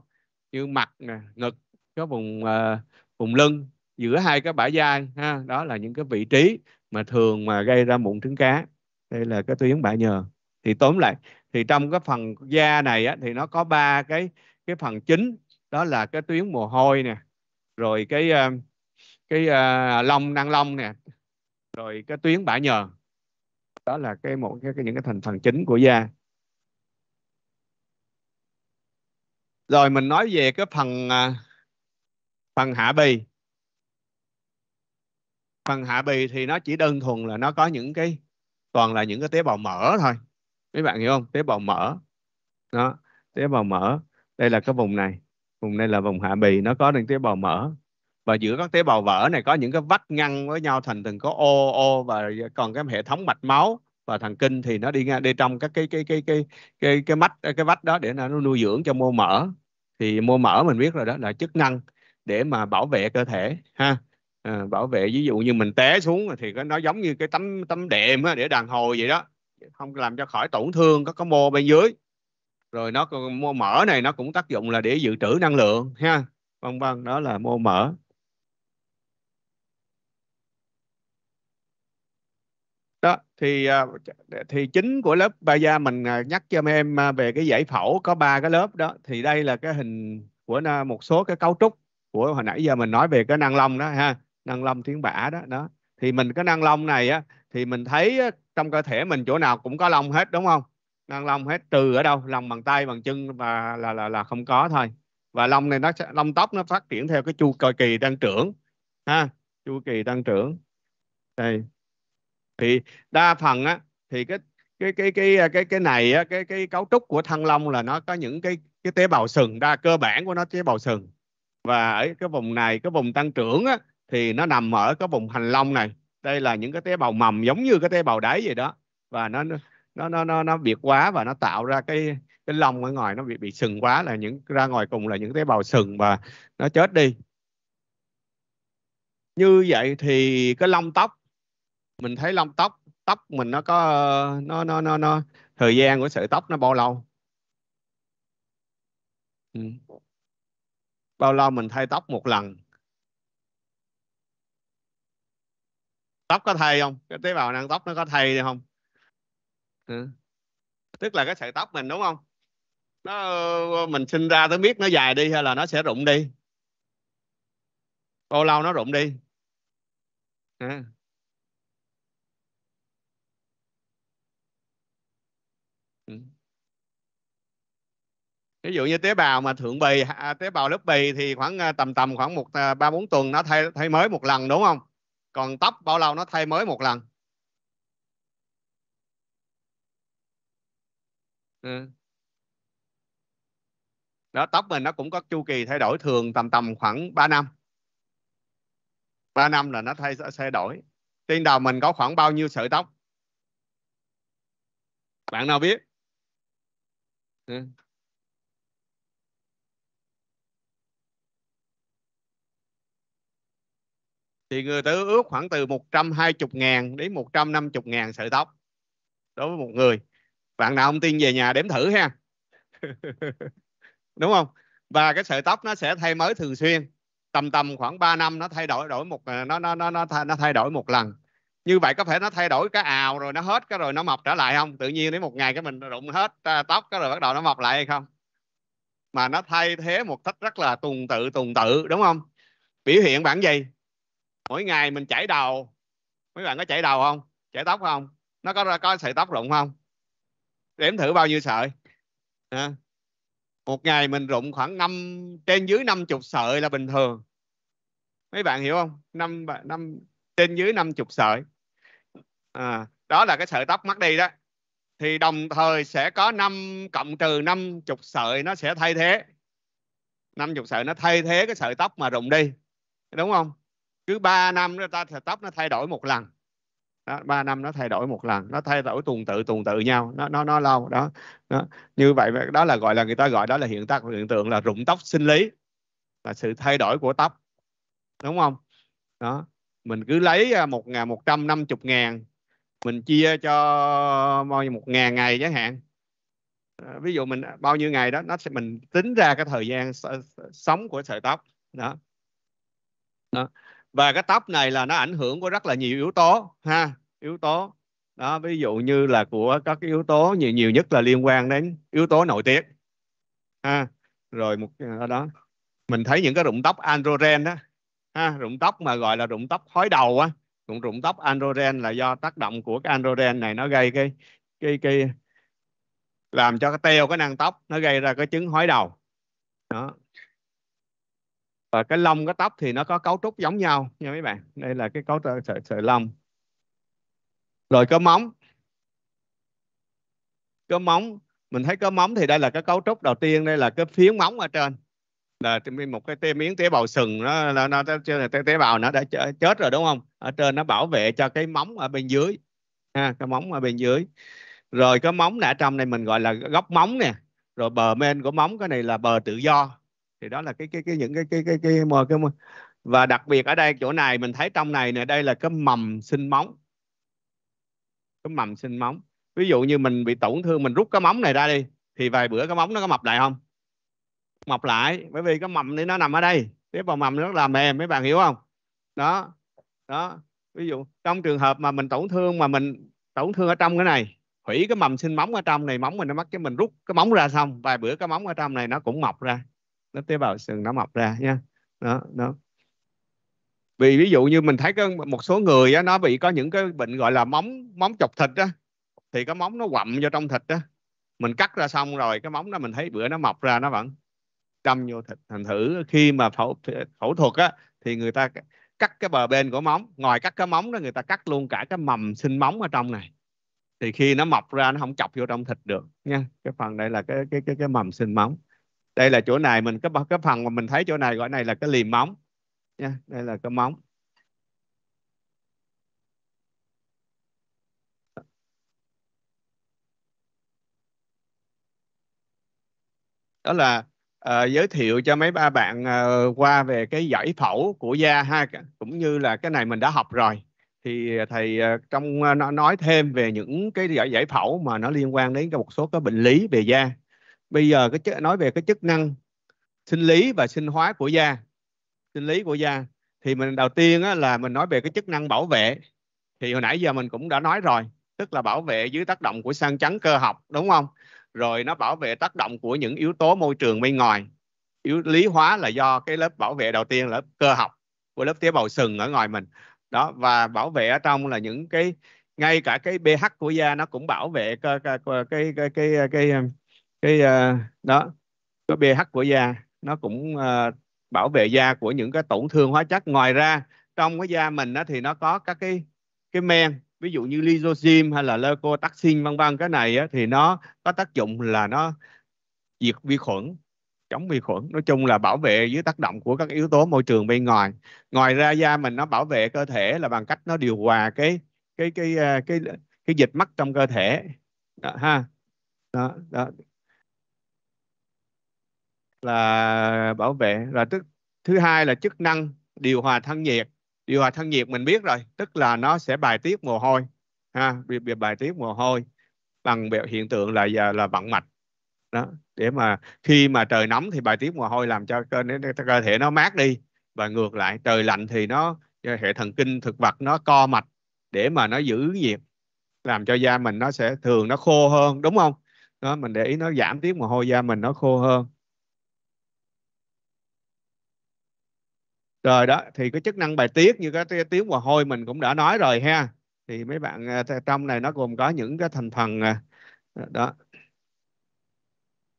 như mặt nè ngực cái vùng uh, vùng lưng giữa hai cái bả vai ha đó là những cái vị trí mà thường mà gây ra mụn trứng cá đây là cái tuyến bả nhờ thì tóm lại thì trong cái phần da này á, thì nó có ba cái cái phần chính đó là cái tuyến mồ hôi nè rồi cái ờ, cái uh, lông năng lông nè rồi cái tuyến bả nhờ đó là cái một cái, cái những cái thành phần chính của da rồi mình nói về cái phần ờ, phần hạ bì phần hạ bì thì nó chỉ đơn thuần là nó có những cái toàn là những cái tế bào mỡ thôi mấy bạn hiểu không tế bào mỡ đó tế bào mỡ đây là cái vùng này vùng này là vùng hạ bì nó có những tế bào mỡ và giữa các tế bào vỡ này có những cái vách ngăn với nhau thành từng có ô ô và còn cái hệ thống mạch máu và thần kinh thì nó đi ngang đi trong các cái cái cái cái cái cái mắt cái vách đó để nó nuôi dưỡng cho mô mỡ thì mô mỡ mình biết rồi đó là chức năng để mà bảo vệ cơ thể ha Ờ, bảo vệ ví dụ như mình té xuống thì nó giống như cái tấm tấm đệm á, để đàn hồi vậy đó không làm cho khỏi tổn thương các có mô bên dưới rồi nó mô mỡ này nó cũng tác dụng là để dự trữ năng lượng ha vân vân đó là mô mỡ đó thì à, thì chính của lớp ba gia mình à, nhắc cho mấy em à, về cái giải phẫu có ba cái lớp đó thì đây là cái hình của một số cái cấu trúc của hồi nãy giờ mình nói về cái năng lông đó ha năng lông thiên bả đó đó thì mình cái năng lông này á thì mình thấy trong cơ thể mình chỗ nào cũng có lông hết đúng không năng lông hết trừ ở đâu Lông bằng tay bằng chân và là là là không có thôi và lông này nó lông tóc nó phát triển theo cái chu kỳ tăng trưởng ha chu kỳ tăng trưởng đây thì đa phần á thì cái cái cái cái cái cái này á cái cái cấu trúc của thăng long là nó có những cái cái tế bào sừng đa cơ bản của nó tế bào sừng và ở cái vùng này cái vùng tăng trưởng á thì nó nằm ở cái vùng hành long này đây là những cái tế bào mầm giống như cái tế bào đáy vậy đó và nó nó nó nó nó biệt quá và nó tạo ra cái cái lông ở ngoài nó bị bị sừng quá là những ra ngoài cùng là những tế bào sừng và nó chết đi như vậy thì cái lông tóc mình thấy lông tóc tóc mình nó có nó nó nó nó thời gian của sợi tóc nó bao lâu ừ. bao lâu mình thay tóc một lần tóc có thay không cái tế bào năng tóc nó có thay được không ừ. tức là cái sợi tóc mình đúng không nó mình sinh ra tới biết nó dài đi hay là nó sẽ rụng đi bao lâu nó rụng đi à. ừ. ví dụ như tế bào mà thượng bì à, tế bào lớp bì thì khoảng à, tầm tầm khoảng một à, ba bốn tuần nó thay thay mới một lần đúng không còn tóc bao lâu nó thay mới một lần ừ. đó tóc mình nó cũng có chu kỳ thay đổi thường tầm tầm khoảng 3 năm 3 năm là nó thay thay đổi trên đầu mình có khoảng bao nhiêu sợi tóc bạn nào biết ừ. thì người ta ước khoảng từ 120 ngàn đến 150 ngàn sợi tóc đối với một người bạn nào ông tiên về nhà đếm thử ha đúng không và cái sợi tóc nó sẽ thay mới thường xuyên tầm tầm khoảng 3 năm nó thay đổi đổi một nó nó nó nó thay, nó thay đổi một lần như vậy có thể nó thay đổi cái ào rồi nó hết cái rồi nó mọc trở lại không tự nhiên đến một ngày cái mình rụng hết à, tóc cái rồi bắt đầu nó mọc lại hay không mà nó thay thế một cách rất là tuần tự tuần tự đúng không biểu hiện bản gì mỗi ngày mình chảy đầu mấy bạn có chảy đầu không chảy tóc không nó có có sợi tóc rụng không đếm thử bao nhiêu sợi à. một ngày mình rụng khoảng năm trên dưới năm chục sợi là bình thường mấy bạn hiểu không năm năm trên dưới năm chục sợi à, đó là cái sợi tóc mất đi đó thì đồng thời sẽ có năm cộng trừ chục sợi nó sẽ thay thế Năm chục sợi nó thay thế cái sợi tóc mà rụng đi đúng không cứ 3 năm người ta tóc nó thay đổi một lần đó, 3 năm nó thay đổi một lần nó thay đổi tuần tự tuần tự nhau nó nó nó lâu đó, đó như vậy đó là gọi là người ta gọi đó là hiện tác hiện tượng là rụng tóc sinh lý là sự thay đổi của tóc đúng không đó mình cứ lấy à, một ngàn một trăm năm chục ngàn mình chia cho bao nhiêu một ngàn ngày chẳng hạn ờ, ví dụ mình à, bao nhiêu ngày đó nó sẽ mình tính ra cái thời gian sống của sợi tóc đó, đó và cái tóc này là nó ảnh hưởng của rất là nhiều yếu tố ha yếu tố đó ví dụ như là của các cái yếu tố nhiều nhiều nhất là liên quan đến yếu tố nội tiết ha rồi một à, đó mình thấy những cái rụng tóc androgen đó ha rụng tóc mà gọi là rụng tóc hói đầu á cũng rụng tóc androgen là do tác động của cái androgen này nó gây cái cái cái làm cho cái teo cái năng tóc nó gây ra cái chứng hói đầu đó và ờ, cái lông cái tóc thì nó có cấu trúc giống nhau nha mấy bạn đây là cái cấu trúc sợi, sợi lông rồi cơ móng cơ móng mình thấy cơ móng thì đây là cái cấu trúc đầu tiên đây là cái phiến móng ở trên là một cái tê miếng tế bào sừng nó nó, nó tế, tế bào nó đã chết rồi đúng không ở trên nó bảo vệ cho cái móng ở bên dưới ha cái móng ở bên dưới rồi cái móng nã trong này mình gọi là góc móng nè rồi bờ men của móng cái này là bờ tự do thì đó là cái cái cái những cái cái cái cái, cái, cái và đặc biệt ở đây chỗ này mình thấy trong này nè đây là cái mầm sinh móng cái mầm sinh móng ví dụ như mình bị tổn thương mình rút cái móng này ra đi thì vài bữa cái móng nó có mập lại không mọc lại bởi vì cái mầm này nó nằm ở đây tế bào mầm nó là mềm mấy bạn hiểu không đó đó ví dụ trong trường hợp mà mình tổn thương mà mình tổn thương ở trong cái này hủy cái mầm sinh móng ở trong này móng mình nó mất cái mình rút cái móng ra xong vài bữa cái móng ở trong này nó cũng mọc ra nó tế bào sừng nó mọc ra nha đó đó vì ví dụ như mình thấy cái một số người á, nó bị có những cái bệnh gọi là móng móng chọc thịt á thì cái móng nó quặm vô trong thịt á mình cắt ra xong rồi cái móng đó mình thấy bữa nó mọc ra nó vẫn đâm vô thịt thành thử khi mà phẫu phẫu thuật á thì người ta cắt cái bờ bên của móng ngoài cắt cái móng đó người ta cắt luôn cả cái mầm sinh móng ở trong này thì khi nó mọc ra nó không chọc vô trong thịt được nha cái phần đây là cái cái cái cái mầm sinh móng đây là chỗ này mình cái cái phần mà mình thấy chỗ này gọi này là cái liềm móng nha đây là cái móng đó là uh, giới thiệu cho mấy ba bạn uh, qua về cái giải phẫu của da ha cũng như là cái này mình đã học rồi thì ờ, thầy uh, trong uh, nói thêm về những cái giải giải phẫu mà nó liên quan đến một số cái bệnh lý về da bây giờ cái nói về cái chức năng sinh lý và sinh hóa của da sinh lý của da thì mình đầu tiên á, là mình nói về cái chức năng bảo vệ thì hồi nãy giờ mình cũng đã nói rồi tức là bảo vệ dưới tác động của sang trắng cơ học đúng không rồi nó bảo vệ tác động của những yếu tố môi trường bên ngoài yếu lý hóa là do cái lớp bảo vệ đầu tiên là lớp cơ học của lớp tế bào sừng ở ngoài mình đó và bảo vệ ở trong là những cái ngay cả cái pH của da nó cũng bảo vệ cái cái cái cái, cái, cái, cái cái uh, đó cái pH của da nó cũng uh, bảo vệ da của những cái tổn thương hóa chất ngoài ra trong cái da mình đó thì nó có các cái cái men ví dụ như lysozyme hay là leucotoxin vân vân cái này á, thì nó có tác dụng là nó diệt vi khuẩn chống vi khuẩn nói chung là bảo vệ dưới tác động của các yếu tố môi trường bên ngoài ngoài ra da mình nó bảo vệ cơ thể là bằng cách nó điều hòa cái cái cái cái ờ, cái, cái dịch mắc trong cơ thể đó, ha đó, đó là bảo vệ là tức thứ hai là chức năng điều hòa thân nhiệt điều hòa thân nhiệt mình biết rồi tức là nó sẽ bài tiết mồ hôi ha việc bài tiết mồ hôi bằng hiện tượng là là vận mạch đó để mà khi mà trời nóng thì bài tiết mồ hôi làm cho cơ, cơ thể nó mát đi và ngược lại trời lạnh thì nó hệ thần kinh thực vật nó co mạch để mà nó giữ nhiệt làm cho da mình nó sẽ thường nó khô hơn đúng không đó mình để ý nó giảm tiết mồ hôi da mình nó khô hơn rồi đó thì cái chức năng bài tiết như cái tiếng mồ hôi mình cũng đã nói rồi ha thì mấy bạn à, trong này nó gồm có những cái thành phần à, à, đó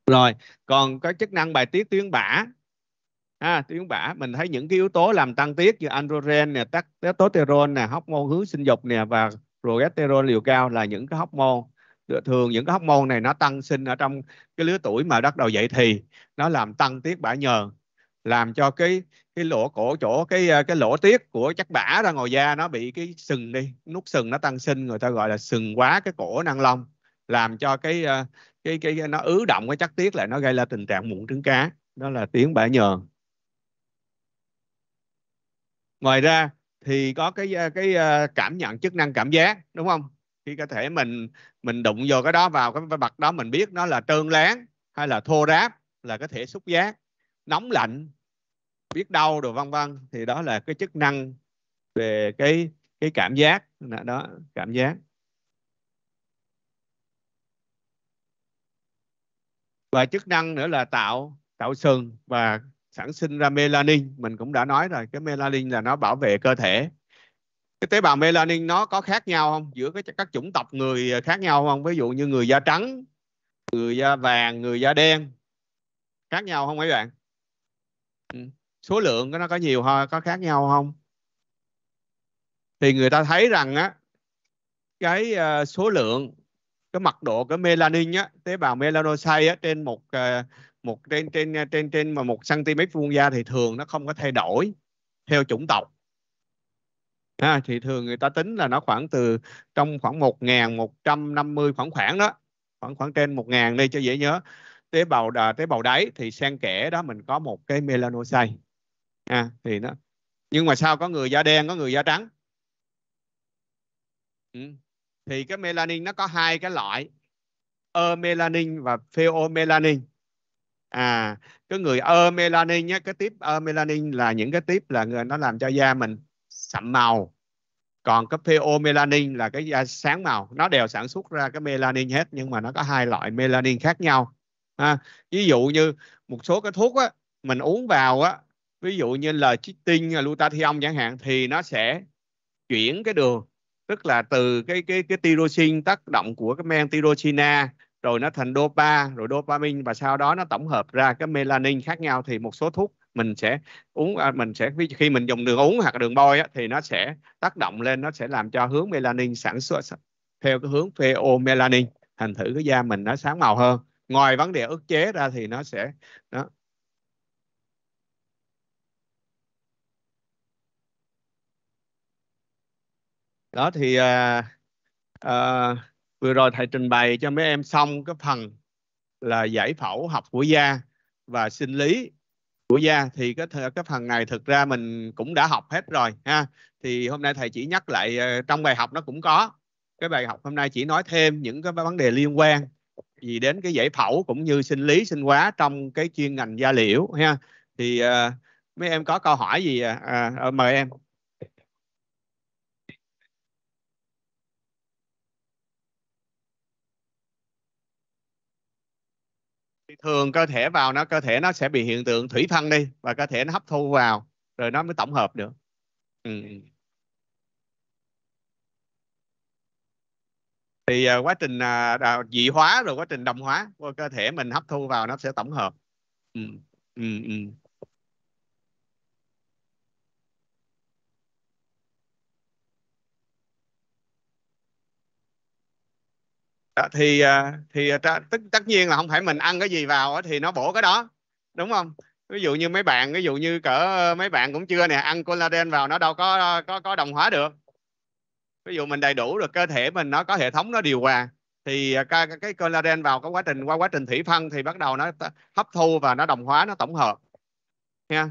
rồi còn cái chức năng bài tiết tuyến bã ha, tiếng bã mình thấy những cái yếu tố làm tăng tiết như androgen nè testosterone nè hóc môn hướng sinh dục nè và progesterone liều cao là những cái hóc môn thường những cái hóc môn này nó tăng sinh ở trong cái lứa tuổi mà bắt đầu dậy thì nó làm tăng tiết bã nhờn làm cho cái cái lỗ cổ chỗ cái à, cái lỗ tiết của chắc bã ra ngoài da nó bị cái sừng đi nút sừng nó tăng sinh người ta gọi là sừng quá cái cổ năng long làm cho à, cái cái cái, nó ứ động cái chắc tiết lại nó gây ra tình trạng mụn trứng cá đó là tiếng bã nhờn ngoài ra thì có cái à, cái cảm nhận chức năng cảm giác đúng không khi cơ thể mình mình đụng vô cái đó vào cái vật đó mình biết nó là trơn láng hay là thô ráp là có thể xúc giác nóng lạnh biết đau đồ vân vân thì đó là cái chức năng về cái cái cảm giác đó cảm giác và chức năng nữa là tạo tạo sừng và sản sinh ra melanin mình cũng đã nói rồi cái melanin là nó bảo vệ cơ thể cái tế bào melanin nó có khác nhau không giữa cái các chủng tộc người khác nhau không ví dụ như người da trắng người da vàng người da đen khác nhau không mấy bạn Ừ. số lượng của nó có nhiều thôi có khác nhau không thì người ta thấy rằng á cái ờ, số lượng cái mật độ cái melanin á tế bào melanocyte á trên một ờ, một trên trên trên trên mà một cm vuông da thì thường nó không có thay đổi theo chủng tộc à, thì thường người ta tính là nó khoảng từ trong khoảng một một nghìn trăm năm mươi khoảng khoảng đó khoảng khoảng trên một ngàn đi cho dễ nhớ tế bào à, tế bào đáy thì xen kẽ đó mình có một cái melanocyte à, thì nó nhưng mà sao có người da đen có người da trắng ừ. thì cái melanin nó có hai cái loại ơ melanin và pheo melanin à cái người ơ melanin nhé cái tiếp ơ melanin là những cái tiếp là người nó làm cho da mình sậm màu còn cái pheo melanin là cái da sáng màu nó đều sản xuất ra cái melanin hết nhưng mà nó có hai loại melanin khác nhau ha. ví dụ như một số cái thuốc á, mình uống vào á, ví dụ như là chitin glutathione chẳng hạn thì nó sẽ chuyển cái đường tức là từ cái cái cái tyrosine tác động của cái men tyrosina rồi nó thành dopa rồi dopamine và sau đó nó tổng hợp ra cái melanin khác nhau thì một số thuốc mình sẽ uống à, mình sẽ khi mình dùng đường uống hoặc đường bôi á, thì nó sẽ tác động lên nó sẽ làm cho hướng melanin sản xuất theo cái hướng pheomelanin thành thử cái da mình nó sáng màu hơn ngoài vấn đề ức chế ra thì nó sẽ đó. đó thì à, à, vừa rồi thầy trình bày cho mấy em xong cái phần là giải phẫu học của da và sinh lý của da thì cái cái phần này thực ra mình cũng đã học hết rồi ha thì hôm nay thầy chỉ nhắc lại ờ, trong bài học nó cũng có cái bài học hôm nay chỉ nói thêm những cái vấn đề liên quan gì đến cái giải phẫu cũng như sinh lý sinh hóa trong cái chuyên ngành da liễu ha thì uh, mấy em có câu hỏi gì à, à ờ, mời em thường cơ thể vào nó cơ thể nó sẽ bị hiện tượng thủy phân đi và cơ thể nó hấp thu vào rồi nó mới tổng hợp được ừ. thì uh, quá trình uh, dị hóa rồi quá trình đồng hóa của cơ thể mình hấp thu vào nó sẽ tổng hợp ừ. Ừ, ừ. Đó, thì à, thì tất tất nhiên là không phải mình ăn cái gì vào thì nó bổ cái đó đúng không ví dụ như mấy bạn ví dụ như cỡ ờ, mấy bạn cũng chưa nè ăn collagen vào nó đâu có có có đồng hóa được ví dụ mình đầy đủ được cơ thể mình nó có hệ thống nó điều hòa thì à, cái, cái collagen vào cái quá trình qua quá trình thủy phân thì bắt đầu nó hấp thu và nó đồng hóa nó tổng hợp nha